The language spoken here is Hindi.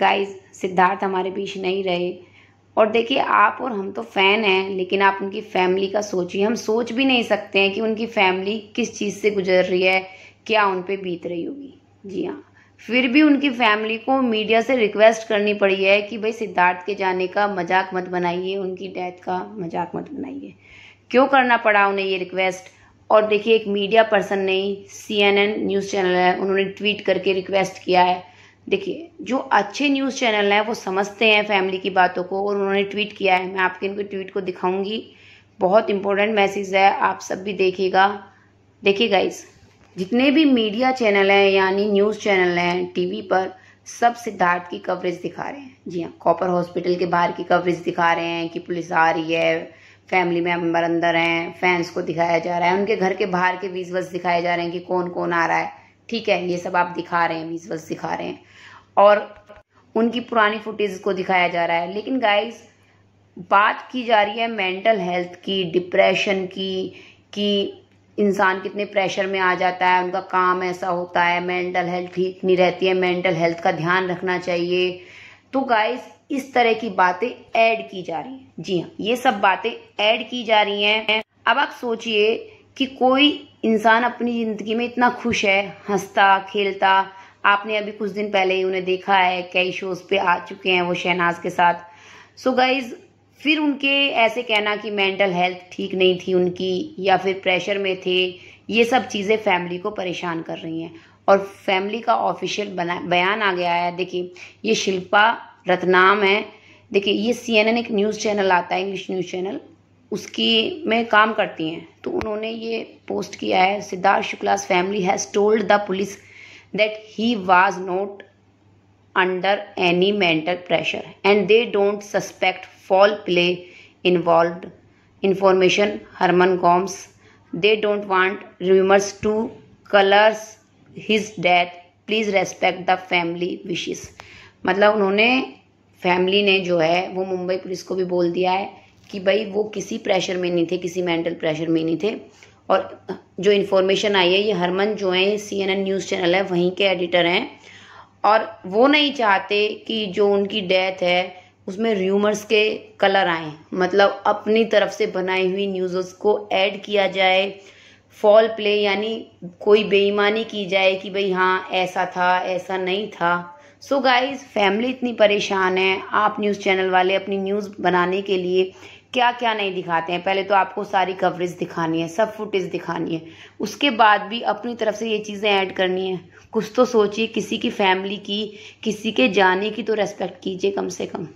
गाइस सिद्धार्थ हमारे बीच नहीं रहे और देखिए आप और हम तो फ़ैन हैं लेकिन आप उनकी फैमिली का सोचिए हम सोच भी नहीं सकते हैं कि उनकी फैमिली किस चीज़ से गुजर रही है क्या उन पर बीत रही होगी जी हाँ फिर भी उनकी फैमिली को मीडिया से रिक्वेस्ट करनी पड़ी है कि भाई सिद्धार्थ के जाने का मजाक मत बनाइए उनकी डेथ का मजाक मत बनाइए क्यों करना पड़ा उन्हें ये रिक्वेस्ट और देखिए एक मीडिया पर्सन ने सीएनएन न्यूज़ चैनल है उन्होंने ट्वीट करके रिक्वेस्ट किया है देखिए जो अच्छे न्यूज़ चैनल हैं वो समझते हैं फैमिली की बातों को और उन्होंने ट्वीट किया है मैं आपके इनके ट्वीट को दिखाऊंगी बहुत इंपॉर्टेंट मैसेज है आप सब भी देखिएगा देखिए गाइस जितने भी मीडिया चैनल हैं यानी न्यूज़ चैनल हैं टीवी पर सब सिद्धार्थ की कवरेज दिखा रहे हैं जी हाँ कॉपर हॉस्पिटल के बाहर की कवरेज दिखा रहे हैं कि पुलिस आ रही है फैमिली मेम्बर अंदर हैं फैंस को दिखाया जा रहा है उनके घर के बाहर के विजुअल्स दिखाए जा रहे हैं कि कौन कौन आ रहा है ठीक है ये सब आप दिखा रहे हैं विजुअल्स दिखा रहे हैं और उनकी पुरानी फुटेज को दिखाया जा रहा है लेकिन गाइस बात की जा रही है मेंटल हेल्थ की डिप्रेशन की कि इंसान कितने प्रेशर में आ जाता है उनका काम ऐसा होता है मेंटल हेल्थ ठीक नहीं रहती है मेंटल हेल्थ का ध्यान रखना चाहिए तो गाइस इस तरह की बातें ऐड की जा रही हैं जी हाँ ये सब बातें ऐड की जा रही हैं अब आप सोचिए कि कोई इंसान अपनी ज़िंदगी में इतना खुश है हंसता खेलता आपने अभी कुछ दिन पहले ही उन्हें देखा है कई शोज़ पे आ चुके हैं वो शहनाज के साथ सो so गाइज फिर उनके ऐसे कहना कि मेंटल हेल्थ ठीक नहीं थी उनकी या फिर प्रेशर में थे ये सब चीज़ें फैमिली को परेशान कर रही हैं और फैमिली का ऑफिशियल बयान आ गया है देखिए ये शिल्पा रतनाम है देखिए ये सी एक न्यूज़ चैनल आता है इंग्लिश न्यूज़ चैनल उसकी में काम करती हैं तो उन्होंने ये पोस्ट किया है Siddharth Shukla's family has told the police that he was not under any mental pressure and they don't suspect foul play involve information Herman Gomes they don't want rumours to colours his death please respect the family wishes मतलब उन्होंने फैमिली ने जो है वो मुंबई पुलिस को भी बोल दिया है कि भाई वो किसी प्रेशर में नहीं थे किसी मेंटल प्रेशर में नहीं थे और जो इन्फॉर्मेशन आई है ये हरमन जो है C N N news channel है वहीं के एडिटर हैं और वो नहीं चाहते कि जो उनकी डेथ है उसमें र्यूमर्स के कलर आए मतलब अपनी तरफ से बनाई हुई न्यूज़ को ऐड किया जाए फॉल प्ले यानी कोई बेईमानी की जाए कि भाई हाँ ऐसा था ऐसा नहीं था सो गाइस फैमिली इतनी परेशान है आप न्यूज़ चैनल वाले अपनी न्यूज़ बनाने के लिए क्या क्या नहीं दिखाते हैं पहले तो आपको सारी कवरेज दिखानी है सब फुटेज दिखानी है उसके बाद भी अपनी तरफ से ये चीज़ें ऐड करनी है कुछ तो सोचिए किसी की फैमिली की किसी के जाने की तो रेस्पेक्ट कीजिए कम से कम